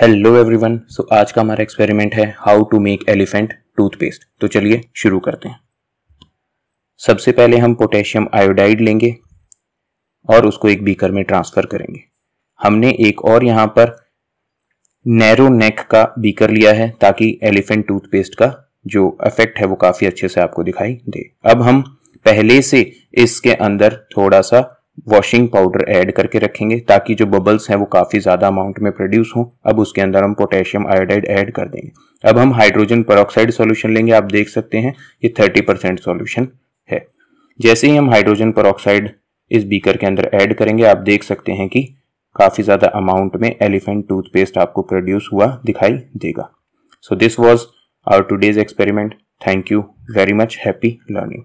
hello everyone so आज का हमारा एक्सपेरिमेंट है how to make elephant toothpaste तो चलिए शुरू करते हैं सबसे पहले हम पोटेशियम आयोडाइड लेंगे और उसको एक बीकर में ट्रांसफर करेंगे हमने एक और यहां पर नैरो नेक का बीकर लिया है ताकि एलिफेंट टूथपेस्ट का जो इफेक्ट है वो काफ़ी अच्छे से आपको दिखाई दे अब हम पहले से इसके अंदर थोड़ा सा वॉशिंग पाउडर ऐड करके रखेंगे ताकि जो बबल्स हैं वो काफ़ी ज़्यादा अमाउंट में प्रोड्यूस हों अब उसके अंदर हम पोटेशियम आयोडाइड ऐड कर देंगे अब हम हाइड्रोजन परोक्साइड सॉल्यूशन लेंगे आप देख सकते हैं ये 30 परसेंट सॉल्यूशन है जैसे ही हम हाइड्रोजन परोक्साइड इस बीकर के अंदर ऐड करेंगे आप देख सकते हैं कि काफ़ी ज़्यादा अमाउंट में एलिफेंट टूथपेस्ट आपको प्रोड्यूस हुआ दिखाई देगा so this was our today's experiment thank you very much happy learning